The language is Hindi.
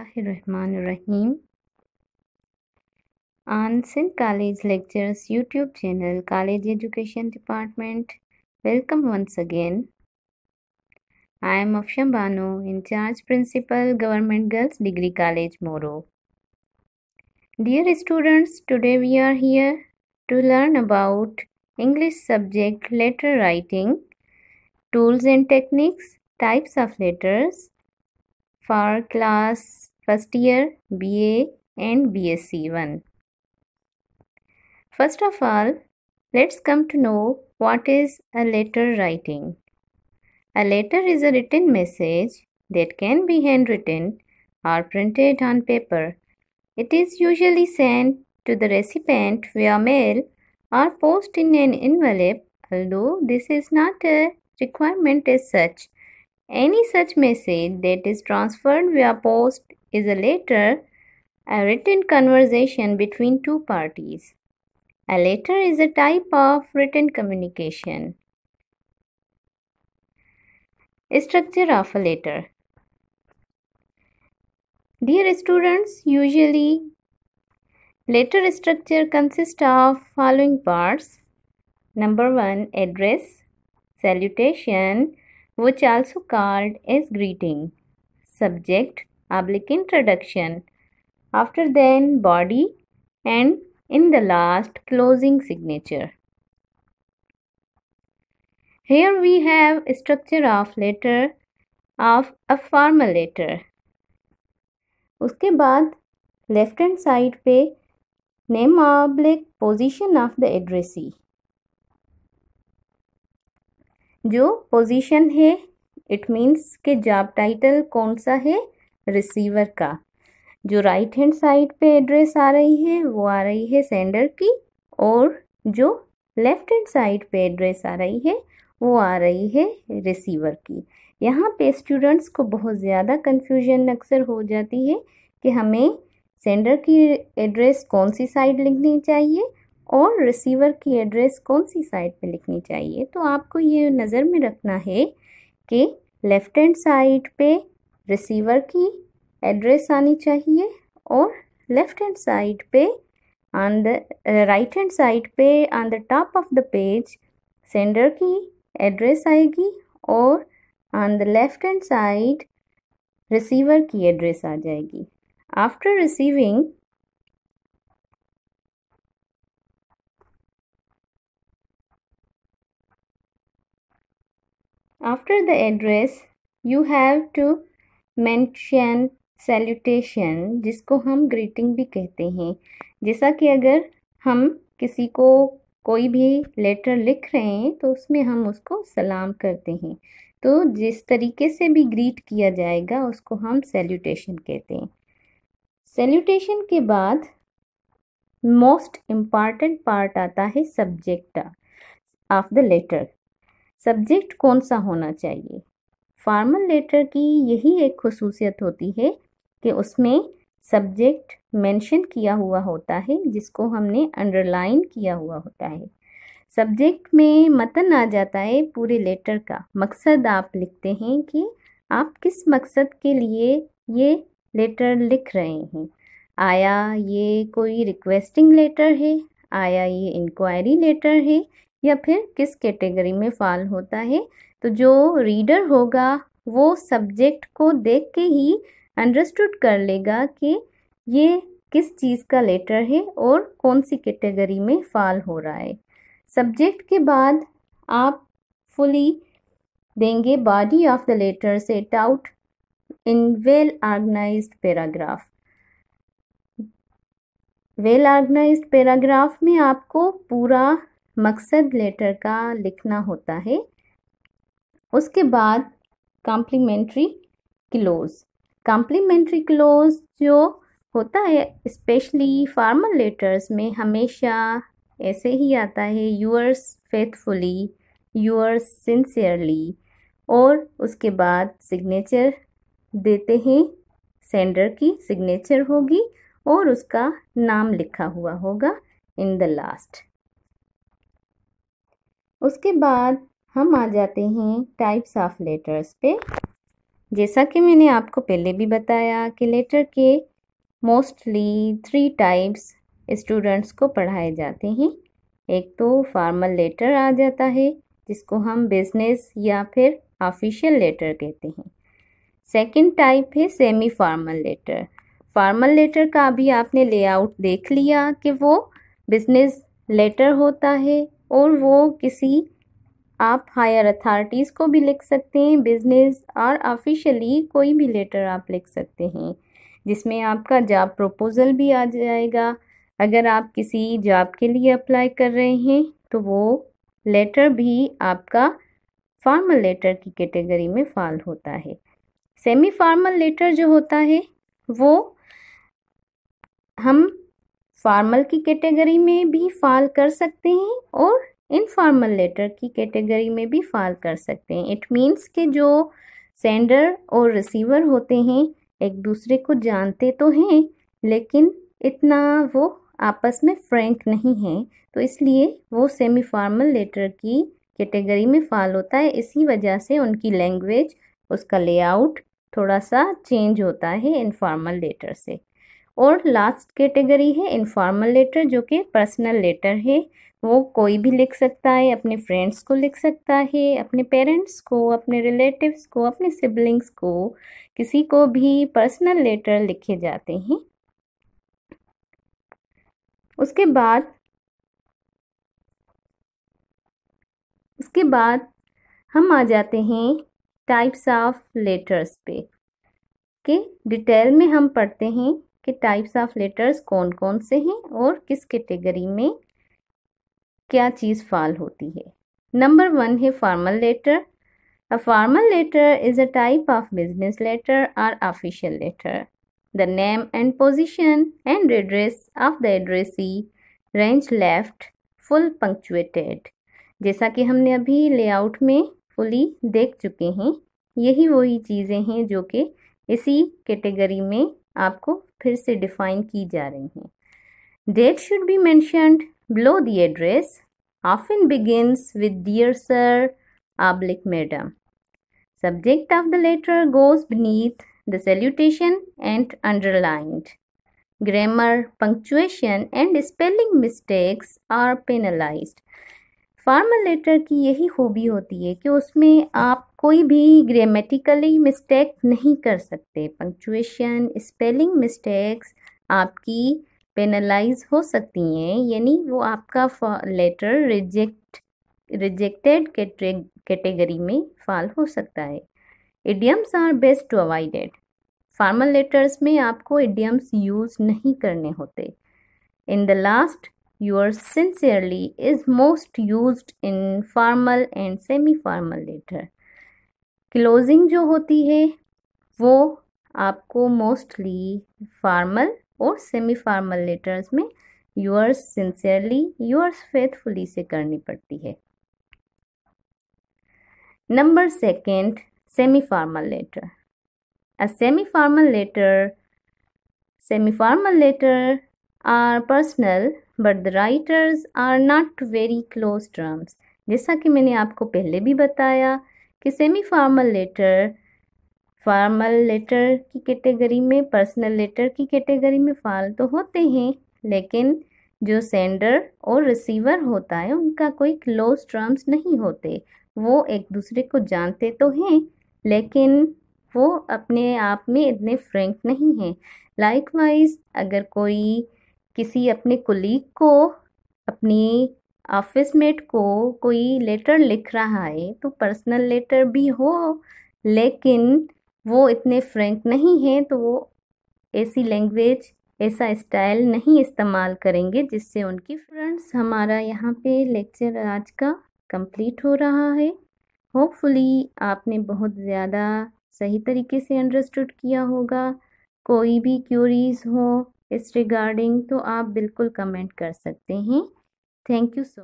Bismillahirrahmanirrahim. Ansin College Lectures YouTube channel, College Education Department. Welcome once again. I am Afsham Banu, in charge principal, Government Girls Degree College, Moro. Dear students, today we are here to learn about English subject letter writing, tools and techniques, types of letters, for class first year BA and BSc 1. First of all, let's come to know what is a letter writing. A letter is a written message that can be handwritten or printed on paper. It is usually sent to the recipient via mail or post in an envelope, although this is not a requirement as such. Any such message that is transferred via post is a letter, a written conversation between two parties. A letter is a type of written communication. Structure of a letter. Dear students, usually letter structure consists of following parts. Number 1 address, salutation which also called as greeting. Subject oblique introduction. After then body and in the last closing signature. Here we have a structure of letter of a formal letter. uske baad left hand side pe name oblique position of the addressee जो पोजीशन है इट मीन्स के जॉब टाइटल कौन सा है रिसीवर का जो राइट हैंड साइड पे एड्रेस आ रही है वो आ रही है सेंडर की और जो लेफ्ट हैंड साइड पे एड्रेस आ रही है वो आ रही है रिसीवर की यहाँ पे स्टूडेंट्स को बहुत ज़्यादा कन्फ्यूजन अक्सर हो जाती है कि हमें सेंडर की एड्रेस कौन सी साइड लिखनी चाहिए और रिसीवर की एड्रेस कौन सी साइड पे लिखनी चाहिए तो आपको ये नज़र में रखना है कि लेफ़्ट हैंड साइड पे रिसीवर की एड्रेस आनी चाहिए और लेफ्ट हैंड साइड पे on the right hand side पे on the top of the page sender की एड्रेस आएगी और on the left hand side receiver की एड्रेस आ जाएगी after receiving after the address you have to mention salutation जिसको हम ग्रीटिंग भी कहते हैं जैसा कि अगर हम किसी को कोई भी लेटर लिख रहे हैं तो उसमें हम उसको सलाम करते हैं तो जिस तरीके से भी ग्रीट किया जाएगा उसको हम सैल्यूटेशन कहते हैं सैल्यूटेशन के बाद मोस्ट इम्पॉर्टेंट पार्ट आता है subject of the letter subject कौन सा होना चाहिए फॉर्मल लेटर की यही एक खसूसियत होती है कि उसमें सब्जेक्ट मेंशन किया हुआ होता है जिसको हमने अंडरलाइन किया हुआ होता है सब्जेक्ट में मतन आ जाता है पूरे लेटर का मकसद आप लिखते हैं कि आप किस मकसद के लिए ये लेटर लिख रहे हैं आया ये कोई रिक्वेस्टिंग लेटर है आया ये इंक्वायरी लेटर है या फिर किस कैटेगरी में फाल होता है तो जो रीडर होगा वो सब्जेक्ट को देख के ही अंडरस्टूड कर लेगा कि ये किस चीज़ का लेटर है और कौन सी कैटेगरी में फाल हो रहा है सब्जेक्ट के बाद आप फुली देंगे body of the letter set out in well organise paragraph well organise paragraph में आपको पूरा मकसद लेटर का लिखना होता है उसके बाद कॉम्प्लीमेंट्री क्लोज कॉम्प्लीमेंट्री क्लोज जो होता है स्पेशली फार्मल लेटर्स में हमेशा ऐसे ही आता है यूअर्स फेथफुली यूअर्स सिंसियरली और उसके बाद सिग्नेचर देते हैं सेंडर की सिग्नेचर होगी और उसका नाम लिखा हुआ होगा इन द लास्ट उसके बाद हम आ जाते हैं टाइप्स ऑफ लेटर्स पे जैसा कि मैंने आपको पहले भी बताया कि लेटर के मोस्टली थ्री टाइप्स स्टूडेंट्स को पढ़ाए जाते हैं एक तो फॉर्मल लेटर आ जाता है जिसको हम बिजनेस या फिर ऑफिशियल लेटर कहते हैं सेकंड टाइप है semi formal letter formal letter का अभी आपने लेआउट देख लिया कि वो बिजनेस लेटर होता है और वो किसी आप हायर अथॉरिटीज़ को भी लिख सकते हैं बिजनेस और ऑफिशियली कोई भी लेटर आप लिख सकते हैं जिसमें आपका जॉब प्रपोज़ल भी आ जाएगा अगर आप किसी जॉब के लिए अप्लाई कर रहे हैं तो वो लेटर भी आपका फॉर्मल लेटर की कैटेगरी में फॉल होता है सेमी फॉर्मल लेटर जो होता है वो हम फॉर्मल की कैटेगरी में भी फॉल कर सकते हैं और इनफॉर्मल लेटर की कैटेगरी में भी फॉल कर सकते हैं इट मीन्स के जो सेंडर और रिसीवर होते हैं एक दूसरे को जानते तो हैं लेकिन इतना वो आपस में फ्रेंक नहीं है तो इसलिए वो सेमी फॉर्मल लेटर की कैटेगरी में फॉल होता है इसी वजह से उनकी लैंग्वेज उसका लेआउट थोड़ा सा चेंज होता है इनफॉर्मल लेटर से और लास्ट कैटेगरी है इनफॉर्मल लेटर जो कि पर्सनल लेटर है वो कोई भी लिख सकता है अपने फ्रेंड्स को लिख सकता है अपने पेरेंट्स को अपने रिलेटिव्स को अपने सिबलिंग्स को किसी को भी पर्सनल लेटर लिखे जाते हैं उसके बाद उसके बाद हम आ जाते हैं टाइप्स ऑफ लेटर्स पे के डिटेल में हम पढ़ते हैं कि टाइप्स ऑफ लेटर्स कौन कौन से हैं और किस कैटेगरी में क्या चीज़ फॉल होती है नंबर वन है formal letter a formal letter is a type of business letter और official letter the name and position and address of the addressee range left full punctuated जैसा कि हमने अभी लेआउट में फुली देख चुके हैं यही वही चीज़ें हैं जो कि इसी कैटेगरी में आपको फिर से डिफाइन की जा रही हैं date should be mentioned below the address opening begins with dear sir oblique madam subject of the letter goes beneath the salutation and underlined grammar punctuation and spelling mistakes are penalise formal letter की यही खूबी होती है कि उसमें आप कोई भी ग्रामेटिकली मिस्टेक नहीं कर सकते पंक्चुएशन स्पेलिंग मिस्टेक्स आपकी पेनलाइज हो सकती हैं यानी वो आपका लेटर रिजेक्ट रिजेक्टेड कैटेगरी में फाल हो सकता है idioms are best to avoided formal letters में आपको इडियम्स यूज़ नहीं करने होते in the last Yours sincerely is most use in formal and semi formal letter closing जो होती है वो आपको मोस्टली फार्मल और सेमी फॉर्मल लेटर्स में योर्स सिंसियरली योर्स फेथफुली से करनी पड़ती है number second semi formal letter a semi formal letter semi formal letter are personal but the writers are not very close terms जैसा कि मैंने आपको पहले भी बताया कि semi formal letter formal letter की कैटेगरी में पर्सनल लेटर की कैटेगरी में फाल तो होते हैं लेकिन जो सेंडर और रिसीवर होता है उनका कोई क्लोज टर्म्स नहीं होते वो एक दूसरे को जानते तो हैं लेकिन वो अपने आप में इतने फ्रेंक नहीं हैं लाइकवाइज अगर कोई किसी अपने कुलीग को अपनी ऑफिस मेट को कोई लेटर लिख रहा है तो पर्सनल लेटर भी हो लेकिन वो इतने फ्रेंक नहीं हैं तो वो ऐसी लैंग्वेज ऐसा स्टाइल नहीं इस्तेमाल करेंगे जिससे उनकी फ्रेंड्स हमारा यहाँ पे लेक्चर आज का कंप्लीट हो रहा है होपफुली आपने बहुत ज़्यादा सही तरीके से अंडरस्टूड किया होगा कोई भी क्यूरीज हो इस रिगार्डिंग तो आप बिल्कुल कमेंट कर सकते हैं थैंक यू सो